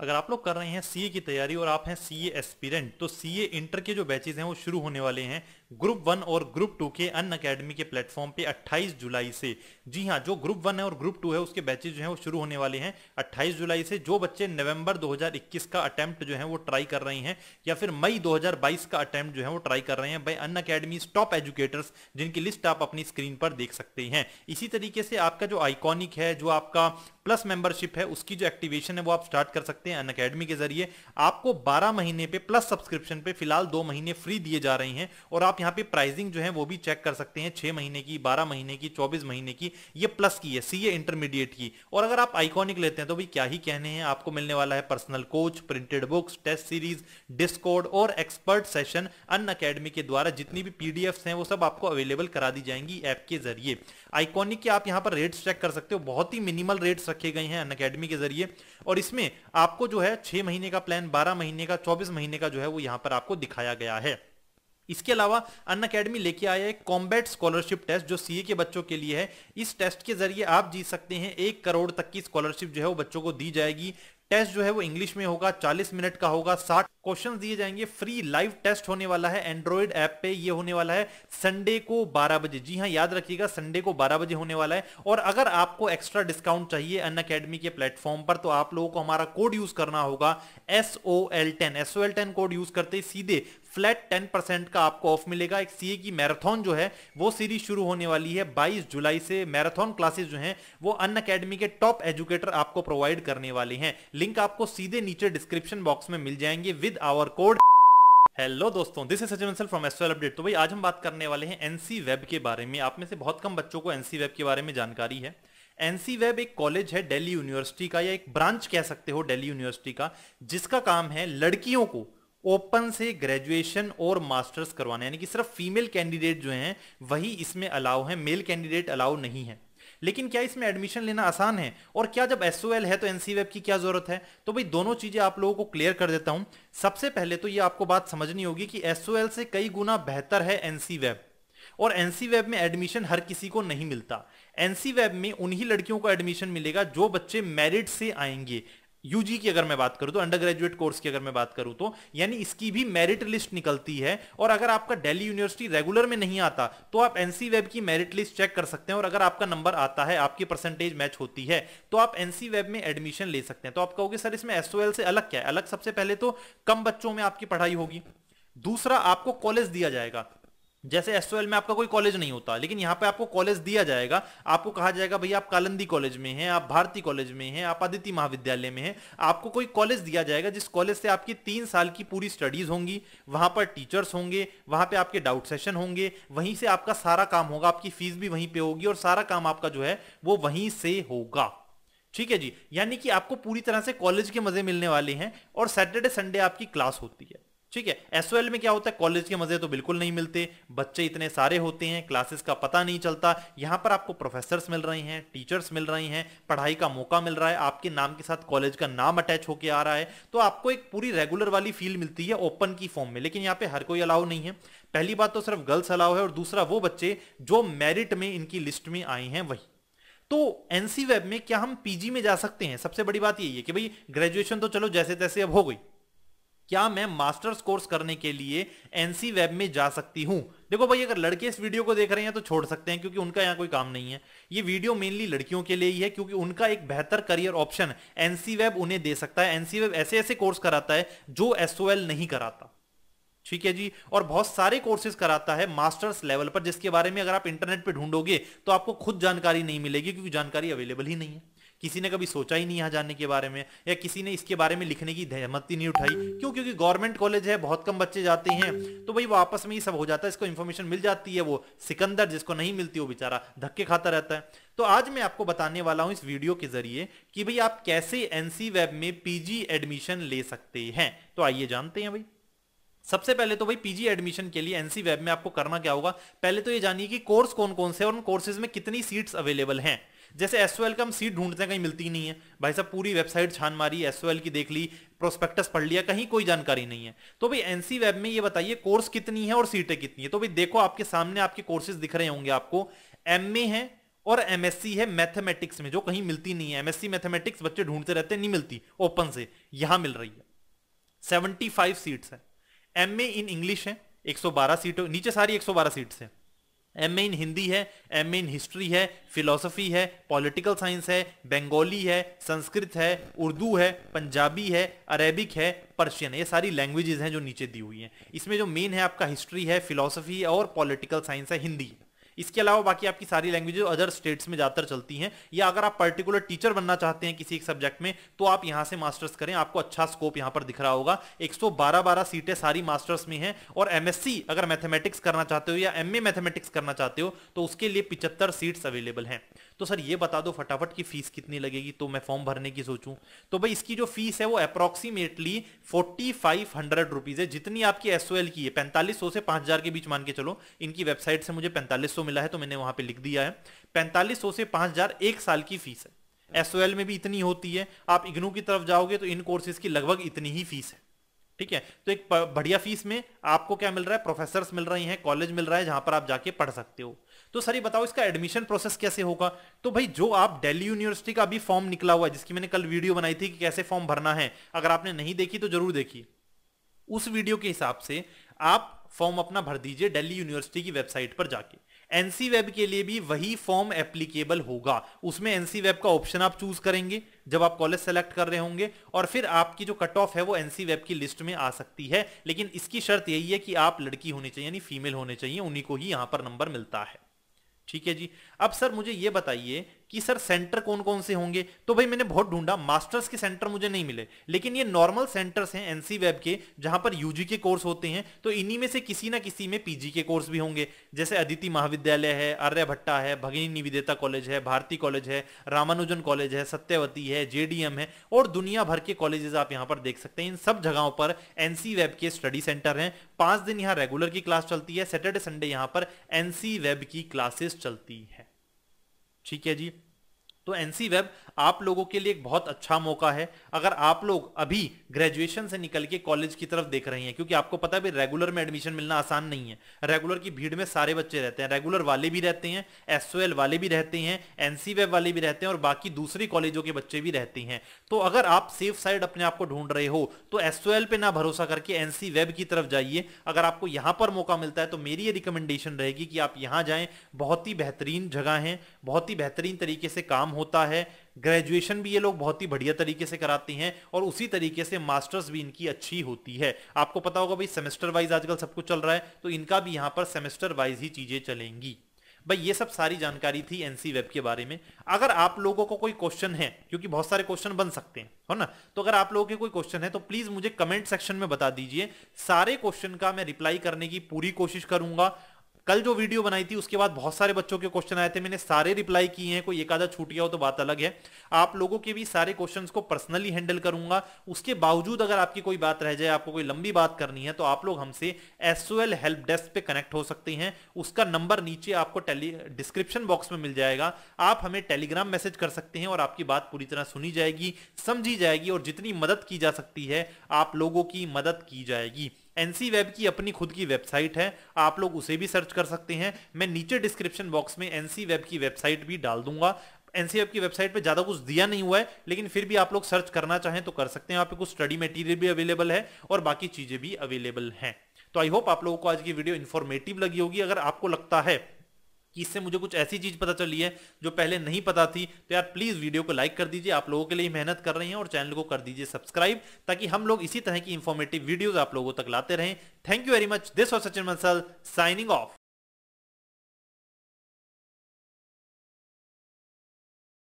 अगर आप लोग कर रहे हैं सीए की तैयारी और आप हैं सीए एस्पिरेंट तो सीए इंटर के जो बैचेज हैं वो शुरू होने वाले हैं ग्रुप वन और ग्रुप टू के अन अकेडमी के प्लेटफॉर्म पे 28 जुलाई से जी हाँ जो ग्रुप वन है और ग्रुप टू है उसके बैचेज जो है वो शुरू होने वाले हैं 28 जुलाई से जो बच्चे नवंबर 2021 का अटैम्प्ट जो है वो ट्राई कर रहे हैं या फिर मई 2022 का अटैम्प्ट जो है वो ट्राई कर रहे हैं by Unacademy top educators जिनकी लिस्ट आप अपनी स्क्रीन पर देख सकते हैं इसी तरीके से आपका जो आइकॉनिक है जो आपका प्लस मेंबरशिप है उसकी जो एक्टिवेशन है वो आप स्टार्ट कर सकते हैं अन अकेडमी के जरिए आपको 12 महीने पे प्लस सब्सक्रिप्शन पे फिलहाल दो महीने फ्री दिए जा रहे हैं और आप यहाँ पे प्राइसिंग जो है वो भी चेक कर सकते हैं छह महीने की बारह महीने की चौबीस महीने की ये प्लस की है सी ए इंटरमीडिएट की और अगर आप आइकॉनिक लेते हैं तो भी क्या ही कहने हैं आपको मिलने वाला है personal coach printed books test series Discord और एक्सपर्ट सेशन अन अकेडमी के द्वारा जितनी भी पीडीएफ हैं वो सब आपको अवेलेबल करा दी जाएंगी ऐप के जरिए आइकॉनिक के आप यहाँ पर रेट्स चेक कर सकते हो बहुत ही मिनिमल रेट्स रखे गए हैं अन अकेडमी के जरिए और इसमें आपको जो है छह महीने का प्लान बारह महीने का चौबीस महीने का जो है वो यहाँ पर आपको दिखाया गया है इसके अलावा अन अकेडमी लेके आया एक कॉम्बैट स्कॉलरशिप टेस्ट जो सीए के बच्चों के लिए है इस टेस्ट के जरिए आप जीत सकते हैं एक करोड़ तक की स्कॉलरशिप जो है वो बच्चों को दी जाएगी टेस्ट जो है वो इंग्लिश में होगा 40 मिनट का होगा साठ क्वेश्चन दिए जाएंगे फ्री लाइव टेस्ट होने वाला है एंड्रॉइड ऐप पे ये होने वाला है संडे को 12 बजे जी हाँ याद रखिएगा संडे को 12 बजे होने वाला है और अगर आपको एक्स्ट्रा डिस्काउंट चाहिए अन अकेडमी के प्लेटफॉर्म पर तो आप लोगों को हमारा कोड यूज करना होगा S O L ten S O L ten code use करते ही सीधे फ्लैट टेन परसेंट का आपको ऑफ मिलेगा एक सीए की मैराथन जो है वो सीरीज शुरू होने वाली है 22 जुलाई से मैराथन क्लासेस जो हैं वो अन अकेडमी के टॉप एजुकेटर आपको प्रोवाइड करने वाले हैं लिंक आपको सीधे नीचे डिस्क्रिप्शन बॉक्स में मिल जाएंगे विद आवर कोड हेलो दोस्तों this is Sachin from SL update तो भाई आज हम बात करने वाले हैं एनसी वेब के बारे में आप में से बहुत कम बच्चों को एनसी वेब के बारे में जानकारी है एनसी वेब एक कॉलेज है दिल्ली यूनिवर्सिटी का या एक ब्रांच कह सकते हो दिल्ली यूनिवर्सिटी का जिसका काम है लड़कियों को ओपन से ग्रेजुएशन और मास्टर्स करवाना यानी कि सिर्फ फीमेल कैंडिडेट जो हैं वही इसमें अलाउ है मेल कैंडिडेट अलाउ नहीं है लेकिन क्या इसमें एडमिशन लेना आसान है और क्या जब एस है तो एन वेब e की क्या जरूरत है तो भाई दोनों चीजें आप लोगों को क्लियर कर देता हूं सबसे पहले तो ये आपको बात समझनी होगी कि एस से कई गुना बेहतर है एन वेब e और एनसी वेब e में एडमिशन हर किसी को नहीं मिलता एनसी वेब में उन्हीं लड़कियों को एडमिशन मिलेगा जो बच्चे मेरिट से आएंगे यूजी की अगर मैं बात करूं तो अंडर ग्रेजुएट कोर्स की अगर मैं बात करूं तो यानी इसकी भी मेरिट लिस्ट निकलती है और अगर आपका दिल्ली यूनिवर्सिटी रेगुलर में नहीं आता तो आप एनसी वेब e की मेरिट लिस्ट चेक कर सकते हैं और अगर आपका नंबर आता है आपकी परसेंटेज मैच होती है तो आप एनसी वेब e में एडमिशन ले सकते हैं तो आप कहोगे सर इसमें एसओएल से अलग क्या है अलग सबसे पहले तो कम बच्चों में आपकी पढ़ाई होगी दूसरा आपको कॉलेज दिया जाएगा जैसे एस में आपका कोई कॉलेज नहीं होता लेकिन यहाँ पे आपको कॉलेज दिया जाएगा आपको कहा जाएगा भैया आप कालंदी कॉलेज में हैं आप भारती कॉलेज में हैं आप आदित्य महाविद्यालय में हैं आपको कोई कॉलेज दिया जाएगा जिस कॉलेज से आपकी तीन साल की पूरी स्टडीज होंगी वहां पर टीचर्स होंगे वहां पे आपके डाउट सेशन होंगे वहीं से आपका सारा काम होगा आपकी फीस भी वहीं पर होगी और सारा काम आपका जो है वो वहीं से होगा ठीक है जी यानी कि आपको पूरी तरह से कॉलेज के मजे मिलने वाले हैं और सैटरडे संडे आपकी क्लास होती है ठीक है एस में क्या होता है कॉलेज के मजे तो बिल्कुल नहीं मिलते बच्चे इतने सारे होते हैं क्लासेस का पता नहीं चलता यहां पर आपको प्रोफेसर्स मिल रहे हैं टीचर्स मिल रहे हैं पढ़ाई का मौका मिल रहा है आपके नाम के साथ कॉलेज का नाम अटैच होके आ रहा है तो आपको एक पूरी रेगुलर वाली फील मिलती है ओपन की फॉर्म में लेकिन यहाँ पे हर कोई अलाउ नहीं है पहली बात तो सिर्फ गर्ल्स अलाउ है और दूसरा वो बच्चे जो मेरिट में इनकी लिस्ट में आए हैं वही तो एनसी वेब में क्या हम पीजी में जा सकते हैं सबसे बड़ी बात यही है कि भाई ग्रेजुएशन तो चलो जैसे तैसे अब हो गई क्या मैं मास्टर्स कोर्स करने के लिए एनसी वेब में जा सकती हूं देखो भाई अगर लड़के इस वीडियो को देख रहे हैं तो छोड़ सकते हैं क्योंकि उनका यहाँ कोई काम नहीं है ये वीडियो मेनली लड़कियों के लिए ही है क्योंकि उनका एक बेहतर करियर ऑप्शन एनसी वेब उन्हें दे सकता है एनसी वेब ऐसे ऐसे कोर्स कराता है जो एस नहीं कराता ठीक है जी और बहुत सारे कोर्सेज कराता है मास्टर्स लेवल पर जिसके बारे में अगर आप इंटरनेट पर ढूंढोगे तो आपको खुद जानकारी नहीं मिलेगी क्योंकि जानकारी अवेलेबल ही नहीं है किसी ने कभी सोचा ही नहीं यहाँ जाने के बारे में या किसी ने इसके बारे में लिखने की जहमत ही नहीं उठाई क्यों क्योंकि गवर्नमेंट कॉलेज है बहुत कम बच्चे जाते हैं तो भाई वो आपस में ही सब हो जाता है इसको इन्फॉर्मेशन मिल जाती है वो सिकंदर जिसको नहीं मिलती वो बेचारा धक्के खाता रहता है तो आज मैं आपको बताने वाला हूं इस वीडियो के जरिए कि भाई आप कैसे एनसी वेब में पीजी एडमिशन ले सकते हैं तो आइए जानते हैं भाई सबसे पहले तो भाई पीजी एडमिशन के लिए एनसी वेब में आपको करना क्या होगा पहले तो ये जानिए कि कोर्स कौन कौन से और उन कोर्सेज में कितनी सीट्स अवेलेबल हैं जैसे एस ओ एल का हम सीट ढूंढते हैं कहीं मिलती नहीं है भाई साहब पूरी वेबसाइट छान मारी एस ओ एल की देख ली प्रोस्पेक्टस पढ़ लिया कहीं कोई जानकारी नहीं है तो भाई एनसी वेब में ये बताइए कोर्स कितनी है और सीटें कितनी है तो भाई देखो आपके सामने आपके कोर्सेज दिख रहे होंगे आपको एम ए है और एमएससी है मैथमेटिक्स में जो कहीं मिलती नहीं है एमएससी मैथमेटिक्स बच्चे ढूंढते रहते नहीं मिलती ओपन से यहां मिल रही है 75 सीट्स है एम ए इन इंग्लिश है 112 सीटों नीचे सारी 112 सीट्स हैं एम ए इन हिंदी है एम ए इन हिस्ट्री है फिलोसफी है पॉलिटिकल साइंस है बंगाली है संस्कृत है उर्दू है पंजाबी है अरेबिक है पर्शियन ये सारी लैंग्वेजेस हैं जो नीचे दी हुई हैं इसमें जो मेन है आपका हिस्ट्री है फिलोसफी और पॉलिटिकल साइंस है हिंदी है इसके अलावा बाकी आपकी सारी लैंग्वेजेज अदर स्टेट्स में ज़्यादातर चलती हैं या अगर आप पर्टिकुलर टीचर बनना चाहते हैं किसी एक सब्जेक्ट में तो आप यहाँ से मास्टर्स करें आपको अच्छा स्कोप यहां पर दिख रहा होगा एक सौ सीटें सारी मास्टर्स में हैं और एमएससी अगर मैथमेटिक्स करना चाहते हो या एम मैथमेटिक्स करना चाहते हो तो उसके लिए पिछहत्तर सीट्स अवेलेबल हैं तो सर ये बता दो फटाफट की फीस कितनी लगेगी तो मैं फॉर्म भरने की सोचूं तो भाई इसकी जो फीस है वो approximately forty five hundred rupees है जितनी आपकी एस की है पैंतालीस से पांच हजार के बीच मान के चलो इनकी वेबसाइट से मुझे पैंतालीस मिला है तो मैंने वहां पर लिख दिया है पैंतालीस से पांच हजार एक साल की फीस है एल में भी इतनी होती है आप इग्नू की तरफ जाओगे तो इन कोर्सेज की लगभग इतनी ही फीस है ठीक है तो एक बढ़िया फीस में आपको क्या मिल रहा है प्रोफेसर मिल रही हैं कॉलेज मिल रहा है जहां पर आप जाके पढ़ सकते हो तो सर ये बताओ इसका एडमिशन प्रोसेस कैसे होगा तो भाई जो आप दिल्ली यूनिवर्सिटी का अभी फॉर्म निकला हुआ है जिसकी मैंने कल वीडियो बनाई थी कि कैसे फॉर्म भरना है अगर आपने नहीं देखी तो जरूर देखिए उस वीडियो के हिसाब से आप फॉर्म अपना भर दीजिए दिल्ली यूनिवर्सिटी की वेबसाइट पर जाके एनसी वेब के लिए भी वही फॉर्म एप्लीकेबल होगा उसमें एनसी वेब का ऑप्शन आप चूज करेंगे जब आप कॉलेज सेलेक्ट कर रहे होंगे और फिर आपकी जो कट ऑफ है वो एनसी वेब की लिस्ट में आ सकती है लेकिन इसकी शर्त यही है कि आप लड़की होनी चाहिए यानी फीमेल होने चाहिए उन्हीं को ही यहां पर नंबर मिलता है ठीक है जी अब सर मुझे ये बताइए कि सर सेंटर कौन कौन से होंगे तो भाई मैंने बहुत ढूंढा मास्टर्स के सेंटर मुझे नहीं मिले लेकिन ये नॉर्मल सेंटर्स हैं एनसी वेब के जहां पर यूजी के कोर्स होते हैं तो इन्हीं में से किसी ना किसी में पीजी के कोर्स भी होंगे जैसे अदिति महाविद्यालय है आर्यभट्टा है भगिनी निविदेता कॉलेज है भारती कॉलेज है रामानुजन कॉलेज है सत्यवती है जेडीएम है और दुनिया भर के कॉलेजेस आप यहां पर देख सकते हैं इन सब जगहों पर एनसी वेब के स्टडी सेंटर हैं पांच दिन यहां रेगुलर की क्लास चलती है सैटरडे संडे यहां पर एनसी वेब की क्लासेस चलती है ठीक है जी तो एनसी वेब आप लोगों के लिए एक बहुत अच्छा मौका है अगर आप लोग अभी ग्रेजुएशन से निकल के कॉलेज की तरफ देख रहे हैं क्योंकि आपको पता है रेगुलर में एडमिशन मिलना आसान नहीं है रेगुलर की भीड़ में सारे बच्चे रहते हैं रेगुलर वाले भी रहते हैं एस वाले भी रहते हैं एनसी वेब e वाले भी रहते हैं और बाकी दूसरे कॉलेजों के बच्चे भी रहते हैं तो अगर आप सेफ साइड अपने आप को ढूंढ रहे हो तो एस पे ना भरोसा करके एनसी वेब e की तरफ जाइए अगर आपको यहां पर मौका मिलता है तो मेरी ये रिकमेंडेशन रहेगी कि आप यहां जाएं बहुत ही बेहतरीन जगह है बहुत ही बेहतरीन तरीके से काम होता है ग्रेजुएशन भी ये लोग बहुत ही बढ़िया तरीके से कराते हैं और उसी तरीके से मास्टर्स भी इनकी अच्छी होती है आपको पता होगा भाई सेमेस्टर वाइज आजकल सब कुछ चल रहा है तो इनका भी यहाँ पर सेमेस्टर वाइज ही चीजें चलेंगी भाई ये सब सारी जानकारी थी एनसी वेब के बारे में अगर आप लोगों को कोई क्वेश्चन है क्योंकि बहुत सारे क्वेश्चन बन सकते हैं हो ना तो अगर आप लोगों के कोई क्वेश्चन है तो प्लीज मुझे कमेंट सेक्शन में बता दीजिए सारे क्वेश्चन का मैं रिप्लाई करने की पूरी कोशिश करूंगा कल जो वीडियो बनाई थी उसके बाद बहुत सारे बच्चों के क्वेश्चन आए थे मैंने सारे रिप्लाई किए हैं कोई एक आधा छूट गया हो तो बात अलग है आप लोगों के भी सारे क्वेश्चन को पर्सनली हैंडल करूंगा उसके बावजूद अगर आपकी कोई बात रह जाए आपको कोई लंबी बात करनी है तो आप लोग हमसे एसओएल हेल्प डेस्क पे कनेक्ट हो सकते हैं उसका नंबर नीचे आपको डिस्क्रिप्शन बॉक्स में मिल जाएगा आप हमें टेलीग्राम मैसेज कर सकते हैं और आपकी बात पूरी तरह सुनी जाएगी समझी जाएगी और जितनी मदद की जा सकती है आप लोगों की मदद की जाएगी एनसी वेब की अपनी खुद की वेबसाइट है आप लोग उसे भी सर्च कर सकते हैं मैं नीचे डिस्क्रिप्शन बॉक्स में एनसी वेब की वेबसाइट भी डाल दूंगा एनसी वेब की वेबसाइट पे ज्यादा कुछ दिया नहीं हुआ है लेकिन फिर भी आप लोग सर्च करना चाहें तो कर सकते हैं आप पे कुछ स्टडी मटेरियल भी अवेलेबल है और बाकी चीजें भी अवेलेबल हैं तो आई होप आप लोगों को आज की वीडियो इन्फॉर्मेटिव लगी होगी अगर आपको लगता है कि इससे मुझे कुछ ऐसी चीज पता चली है जो पहले नहीं पता थी तो यार प्लीज वीडियो को लाइक कर दीजिए आप लोगों के लिए मेहनत कर रहे हैं और चैनल को कर दीजिए सब्सक्राइब ताकि हम लोग इसी तरह की इंफॉर्मेटिव वीडियो आप लोगों तक लाते रहें thank you very much this was Sachin Mansal signing of